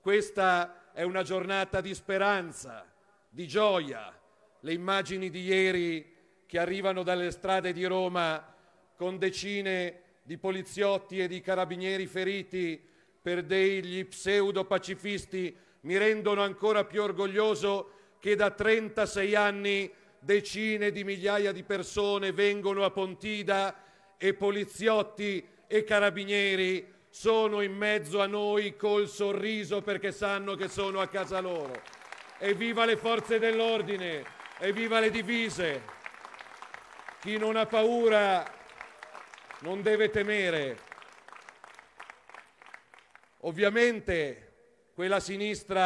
Questa è una giornata di speranza, di gioia. Le immagini di ieri che arrivano dalle strade di Roma con decine di poliziotti e di carabinieri feriti per degli pseudo-pacifisti mi rendono ancora più orgoglioso che da 36 anni decine di migliaia di persone vengono a Pontida e poliziotti e carabinieri sono in mezzo a noi col sorriso perché sanno che sono a casa loro. Evviva le forze dell'ordine, evviva le divise. Chi non ha paura non deve temere. Ovviamente quella sinistra